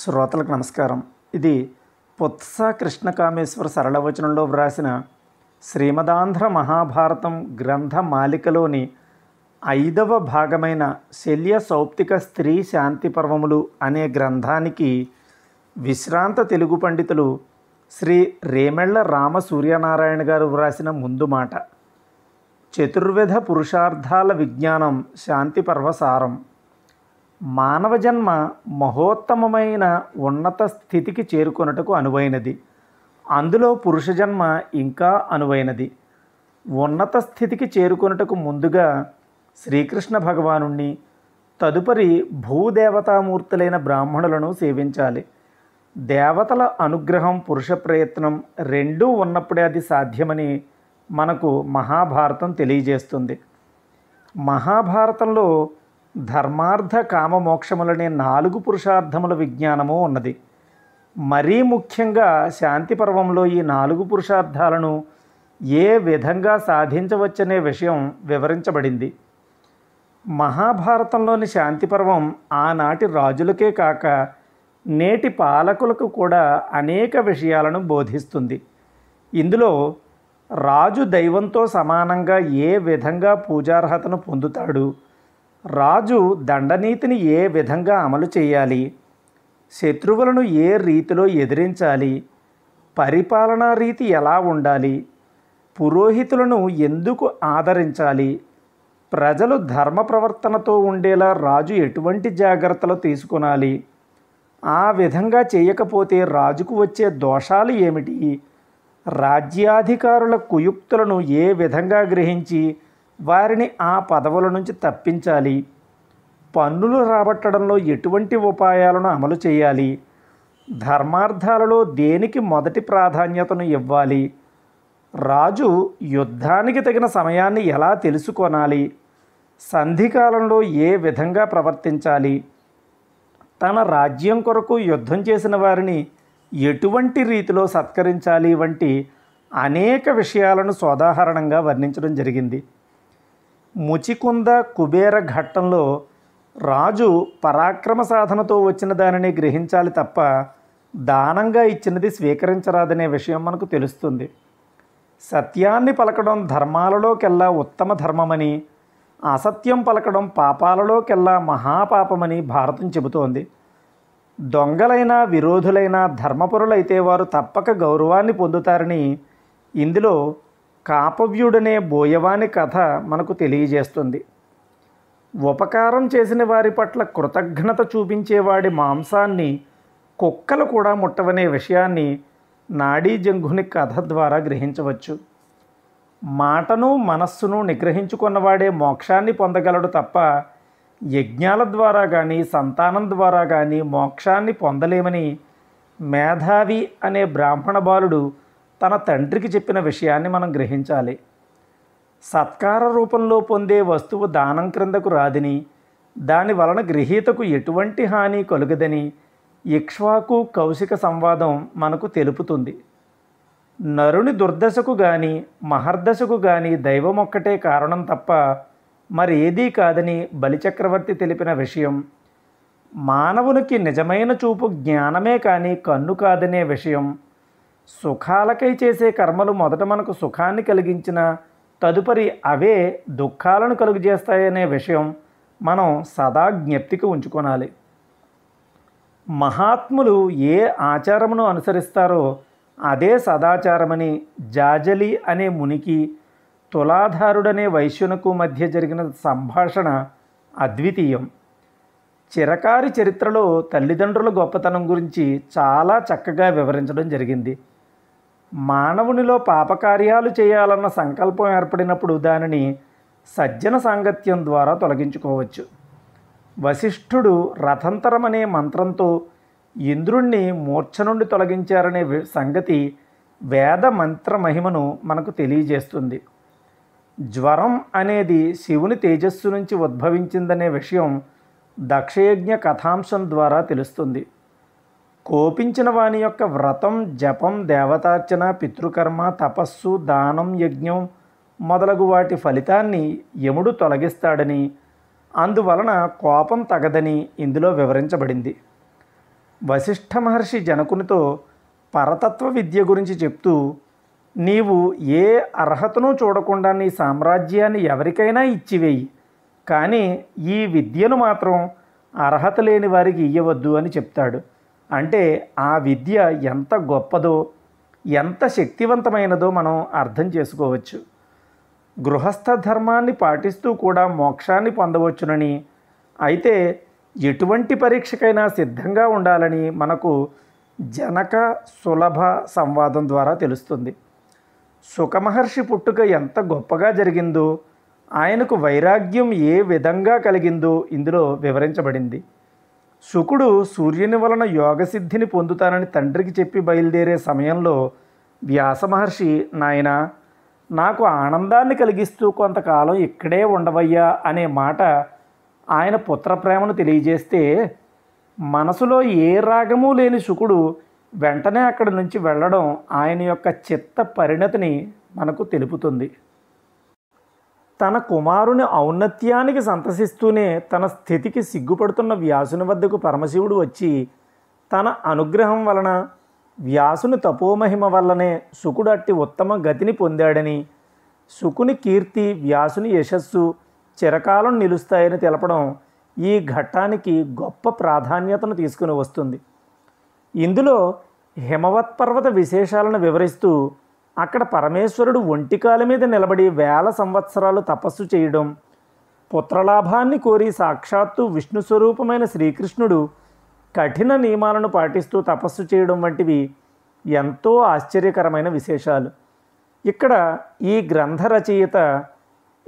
శ్రోతలకు నమస్కారం ఇది పొత్స కృష్ణకామేశ్వర సరళవచనంలో వ్రాసిన శ్రీమదాంధ్ర మహాభారతం గ్రంథ మాలికలోని ఐదవ భాగమైన శల్య సౌప్తిక స్త్రీ శాంతి పర్వములు అనే గ్రంథానికి విశ్రాంత తెలుగు పండితులు శ్రీ రేమెళ్ల రామ సూర్యనారాయణ గారు వ్రాసిన ముందు మాట చతుర్విధ పురుషార్థాల విజ్ఞానం శాంతి పర్వసారం మానవ జన్మ మహోత్తమమైన ఉన్నత స్థితికి చేరుకొనుటకు అనువైనది అందులో పురుష జన్మ ఇంకా అనువైనది ఉన్నత స్థితికి చేరుకొనుటకు ముందుగా శ్రీకృష్ణ భగవాను తదుపరి భూదేవతామూర్తులైన బ్రాహ్మణులను సేవించాలి దేవతల అనుగ్రహం పురుష ప్రయత్నం రెండూ ఉన్నప్పుడే అది సాధ్యమని మనకు మహాభారతం తెలియజేస్తుంది మహాభారతంలో ధర్మార్థ కామ మోక్షములనే నాలుగు పురుషార్థముల విజ్ఞానము ఉన్నది మరీ ముఖ్యంగా శాంతి పర్వంలో ఈ నాలుగు పురుషార్థాలను ఏ విధంగా సాధించవచ్చనే విషయం వివరించబడింది మహాభారతంలోని శాంతి పర్వం ఆనాటి రాజులకే కాక నేటి పాలకులకు కూడా అనేక విషయాలను బోధిస్తుంది ఇందులో రాజు దైవంతో సమానంగా ఏ విధంగా పూజార్హతను పొందుతాడు రాజు దండనీతిని ఏ విధంగా అమలు చేయాలి శత్రువులను ఏ రీతిలో ఎదిరించాలి పరిపాలనా రీతి ఎలా ఉండాలి పురోహితులను ఎందుకు ఆదరించాలి ప్రజలు ధర్మ ప్రవర్తనతో ఉండేలా రాజు ఎటువంటి జాగ్రత్తలు తీసుకునాలి ఆ విధంగా చేయకపోతే రాజుకు వచ్చే దోషాలు ఏమిటి రాజ్యాధికారుల కుయుక్తులను ఏ విధంగా గ్రహించి వారిని ఆ పదవుల నుంచి తప్పించాలి పన్నులు రాబట్టడంలో ఎటువంటి ఉపాయాలను అమలు చేయాలి ధర్మార్థాలలో దేనికి మొదటి ప్రాధాన్యతను ఇవ్వాలి రాజు యుద్ధానికి తగిన సమయాన్ని ఎలా తెలుసుకొనాలి సంధికాలంలో ఏ విధంగా ప్రవర్తించాలి తన రాజ్యం కొరకు యుద్ధం చేసిన వారిని ఎటువంటి రీతిలో సత్కరించాలి వంటి అనేక విషయాలను సోదాహరణంగా వర్ణించడం జరిగింది ముచికుంద కుబేర ఘట్టంలో రాజు పరాక్రమ సాధనతో వచ్చిన దానిని గ్రహించాలి తప్ప దానంగా ఇచ్చినది స్వీకరించరాదనే విషయం మనకు తెలుస్తుంది సత్యాన్ని పలకడం ధర్మాలలోకెల్లా ఉత్తమ ధర్మమని అసత్యం పలకడం పాపాలలోకెల్లా మహాపాపమని భారతం చెబుతోంది దొంగలైన విరోధులైన ధర్మపురులైతే వారు తప్పక గౌరవాన్ని పొందుతారని ఇందులో కాపవ్యుడనే బోయవాని కథ మనకు తెలియజేస్తుంది ఉపకారం చేసిన వారి పట్ల కృతజ్ఞత చూపించేవాడి మాంసాన్ని కుక్కలు కూడా ముట్టవనే విషయాన్ని నాడీ జంఘుని కథ ద్వారా గ్రహించవచ్చు మాటను మనస్సును నిగ్రహించుకున్నవాడే మోక్షాన్ని పొందగలడు తప్ప యజ్ఞాల ద్వారా కానీ సంతానం ద్వారా కానీ మోక్షాన్ని పొందలేమని మేధావి అనే బ్రాహ్మణ బాలుడు తన తండ్రికి చెప్పిన విషయాన్ని మనం గ్రహించాలి సత్కార రూపంలో పొందే వస్తువు దానం క్రిందకు రాదని దాని వలన గ్రహీతకు ఎటువంటి హాని కలుగదని ఇక్ష్వాకు కౌశిక సంవాదం మనకు తెలుపుతుంది నరుని దుర్దశకు గాని మహర్దశకు గాని దైవం ఒక్కటే కారణం తప్ప మరేదీ కాదని బలిచక్రవర్తి తెలిపిన విషయం మానవునికి నిజమైన చూపు జ్ఞానమే కానీ కన్ను కాదనే విషయం సుఖాలకై చేసే కర్మలు మొదట మనకు సుఖాన్ని కలిగించిన తదుపరి అవే దుఃఖాలను కలుగజేస్తాయనే విషయం మనం సదా జ్ఞప్తికి ఉంచుకోనాలి మహాత్ములు ఏ ఆచారమును అనుసరిస్తారో అదే సదాచారమని జాజలి అనే మునికి తులాధారుడనే వైశ్యునకు మధ్య జరిగిన సంభాషణ అద్వితీయం చిరకారి చరిత్రలో తల్లిదండ్రుల గొప్పతనం గురించి చాలా చక్కగా వివరించడం జరిగింది మానవునిలో పాపకార్యాలు చేయాలన్న సంకల్పం ఏర్పడినప్పుడు దానిని సజ్జన సాంగత్యం ద్వారా తొలగించుకోవచ్చు వశిష్ఠుడు రథంతరం అనే మంత్రంతో ఇంద్రుణ్ణి మూర్ఛ నుండి తొలగించారనే సంగతి వేద మంత్ర మహిమను మనకు తెలియజేస్తుంది జ్వరం అనేది శివుని తేజస్సు నుంచి ఉద్భవించిందనే విషయం దక్షయజ్ఞ కథాంశం ద్వారా తెలుస్తుంది కోపించిన వాని యొక్క వ్రతం జపం దేవతార్చన పితృకర్మ తపస్సు దానం యజ్ఞం మొదలగు వాటి ఫలితాన్ని యముడు తొలగిస్తాడని అందువలన కోపం తగదని ఇందులో వివరించబడింది వశిష్ఠ మహర్షి జనకునితో పరతత్వ విద్య గురించి చెప్తూ నీవు ఏ అర్హతను చూడకుండా నీ సామ్రాజ్యాన్ని ఎవరికైనా ఇచ్చివేయి కానీ ఈ విద్యను మాత్రం అర్హత లేని వారికి ఇయ్యవద్దు అని చెప్తాడు అంటే ఆ విద్య ఎంత గొప్పదో ఎంత శక్తివంతమైనదో మనం అర్థం చేసుకోవచ్చు గృహస్థ ధర్మాన్ని పాటిస్తూ కూడా మోక్షాన్ని పొందవచ్చునని అయితే ఎటువంటి పరీక్షకైనా సిద్ధంగా ఉండాలని మనకు జనక సులభ సంవాదం ద్వారా తెలుస్తుంది సుఖమహర్షి పుట్టుక ఎంత గొప్పగా జరిగిందో ఆయనకు వైరాగ్యం ఏ విధంగా కలిగిందో ఇందులో వివరించబడింది శుకుడు సూర్యుని వలన యోగసిద్ధిని పొందుతానని తండ్రికి చెప్పి బయలుదేరే సమయంలో వ్యాస మహర్షి నాయన నాకు ఆనందాన్ని కలిగిస్తూ కొంతకాలం ఇక్కడే ఉండవయ్యా అనే మాట ఆయన పుత్రప్రేమను తెలియజేస్తే మనసులో ఏ రాగము లేని శుకుడు వెంటనే అక్కడి నుంచి వెళ్ళడం ఆయన యొక్క చిత్త పరిణతిని మనకు తెలుపుతుంది తన కుమారుని ఔన్నత్యానికి సంతసిస్తూనే తన స్థితికి సిగ్గుపడుతున్న వ్యాసుని వద్దకు పరమశివుడు వచ్చి తన అనుగ్రహం వలన వ్యాసుని తపోమహిమ వల్లనే సుకుడు అట్టి ఉత్తమ గతిని పొందాడని సుకుని కీర్తి వ్యాసుని యశస్సు చిరకాలం నిలుస్తాయని తెలపడం ఈ ఘట్టానికి గొప్ప ప్రాధాన్యతను తీసుకుని వస్తుంది ఇందులో హిమవత్పర్వత విశేషాలను వివరిస్తూ అక్కడ పరమేశ్వరుడు ఒంటికాల మీద నిలబడి వేల సంవత్సరాలు తపస్సు చేయడం పుత్రలాభాన్ని కోరి సాక్షాత్తు విష్ణు స్వరూపమైన శ్రీకృష్ణుడు కఠిన నియమాలను పాటిస్తూ తపస్సు చేయడం వంటివి ఎంతో ఆశ్చర్యకరమైన విశేషాలు ఇక్కడ ఈ గ్రంథ రచయిత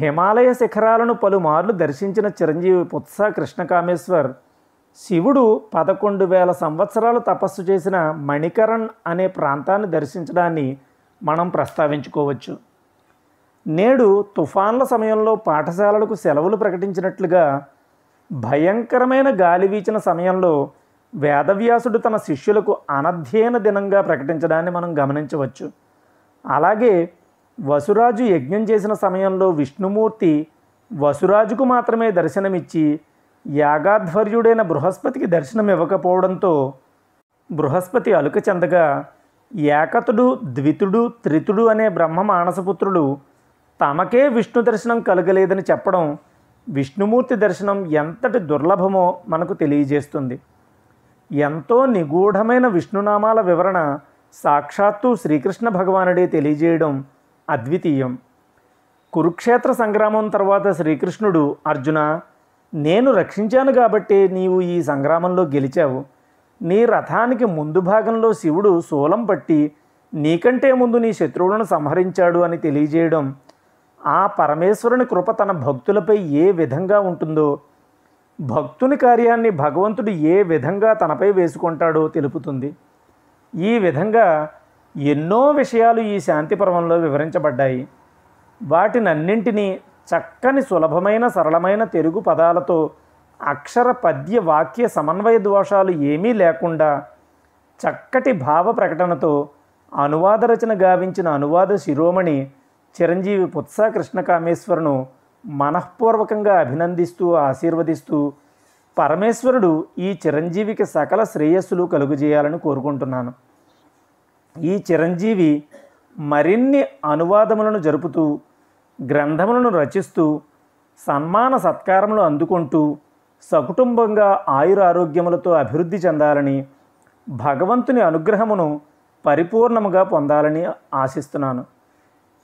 హిమాలయ శిఖరాలను పలుమార్లు దర్శించిన చిరంజీవి పుత్స కృష్ణకామేశ్వర్ శివుడు పదకొండు వేల సంవత్సరాలు తపస్సు చేసిన మణికరణ్ అనే ప్రాంతాన్ని దర్శించడాన్ని మనం ప్రస్తావించుకోవచ్చు నేడు తుఫాన్ల సమయంలో పాఠశాలలకు సెలవులు ప్రకటించినట్లుగా భయంకరమైన గాలి వీచిన సమయంలో వేదవ్యాసుడు తన శిష్యులకు అనధ్యయన దినంగా ప్రకటించడాన్ని మనం గమనించవచ్చు అలాగే వసురాజు యజ్ఞం చేసిన సమయంలో విష్ణుమూర్తి వసురాజుకు మాత్రమే దర్శనమిచ్చి యాగాధ్వర్యుడైన బృహస్పతికి దర్శనం ఇవ్వకపోవడంతో బృహస్పతి అలుక చెందగా ఏకతుడు ద్వితుడు త్రితుడు అనే బ్రహ్మ మానసపుత్రుడు తమకే విష్ణు దర్శనం కలగలేదని చెప్పడం విష్ణుమూర్తి దర్శనం ఎంతటి దుర్లభమో మనకు తెలియజేస్తుంది ఎంతో నిగూఢమైన విష్ణునామాల వివరణ సాక్షాత్తు శ్రీకృష్ణ భగవానుడే తెలియజేయడం అద్వితీయం కురుక్షేత్ర సంగ్రామం తర్వాత శ్రీకృష్ణుడు అర్జున నేను రక్షించాను కాబట్టి నీవు ఈ సంగ్రామంలో గెలిచావు నీ రథానికి ముందు భాగంలో శివుడు శూలం పట్టి నీకంటే ముందు నీ శత్రువులను సంహరించాడు అని తెలియజేయడం ఆ పరమేశ్వరుని కృప తన భక్తులపై ఏ విధంగా ఉంటుందో భక్తుని కార్యాన్ని భగవంతుడు ఏ విధంగా తనపై వేసుకుంటాడో తెలుపుతుంది ఈ విధంగా ఎన్నో విషయాలు ఈ శాంతిపర్వంలో వివరించబడ్డాయి వాటినన్నింటినీ చక్కని సులభమైన సరళమైన తెలుగు పదాలతో అక్షర పద్య వాక్య సమన్వయ దోషాలు ఏమీ లేకుండా చక్కటి భావ ప్రకటనతో అనువాద రచన గావించిన అనువాద శిరోమణి చిరంజీవి పుత్స కృష్ణకామేశ్వరను మనఃపూర్వకంగా అభినందిస్తూ ఆశీర్వదిస్తూ పరమేశ్వరుడు ఈ చిరంజీవికి సకల శ్రేయస్సులు కలుగుజేయాలని కోరుకుంటున్నాను ఈ చిరంజీవి మరిన్ని అనువాదములను జరుపుతూ గ్రంథములను రచిస్తూ సన్మాన సత్కారములు అందుకుంటూ సకుటుంబంగా ఆయుర ఆరోగ్యములతో అభివృద్ధి చెందాలని భగవంతుని అనుగ్రహమును పరిపూర్ణముగా పొందాలని ఆశిస్తున్నాను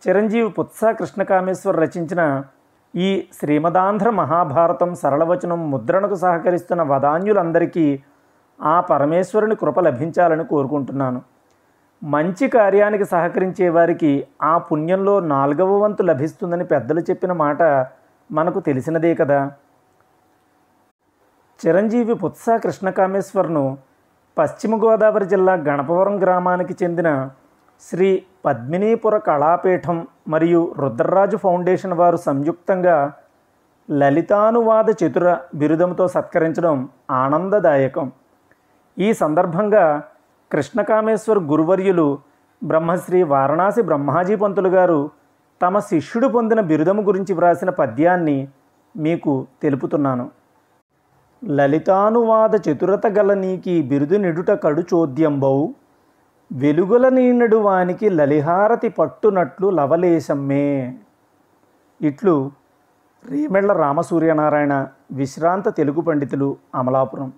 చిరంజీవి పుత్స కృష్ణకామేశ్వర్ రచించిన ఈ శ్రీమదాంధ్ర మహాభారతం సరళవచనం ముద్రణకు సహకరిస్తున్న వదాన్యులందరికీ ఆ పరమేశ్వరుని కృప లభించాలని కోరుకుంటున్నాను మంచి కార్యానికి సహకరించే వారికి ఆ పుణ్యంలో నాలుగవ వంతు లభిస్తుందని పెద్దలు చెప్పిన మాట మనకు తెలిసినదే కదా చిరంజీవి బుత్స కృష్ణకామేశ్వర్ను పశ్చిమ గోదావరి జిల్లా గణపవరం గ్రామానికి చెందిన శ్రీ పద్మినీపుర కళాపీఠం మరియు రుద్రరాజు ఫౌండేషన్ వారు సంయుక్తంగా లలితానువాద చతుర బిరుదంతో సత్కరించడం ఆనందదాయకం ఈ సందర్భంగా కృష్ణకామేశ్వర్ గురువర్యులు బ్రహ్మశ్రీ వారణాసి బ్రహ్మాజీ పంతులు గారు తమ శిష్యుడు పొందిన బిరుదము గురించి వ్రాసిన పద్యాన్ని మీకు తెలుపుతున్నాను లలితానువాద చతురత గల నీకి బిరుదు నిడుట కడు చోద్యంబౌ వెలుగుల నీనడు వానికి లలిహారతి పట్టునట్లు లవలేశమ్మే ఇట్లు రేమెళ్ల రామసూర్యనారాయణ విశ్రాంత తెలుగు పండితులు అమలాపురం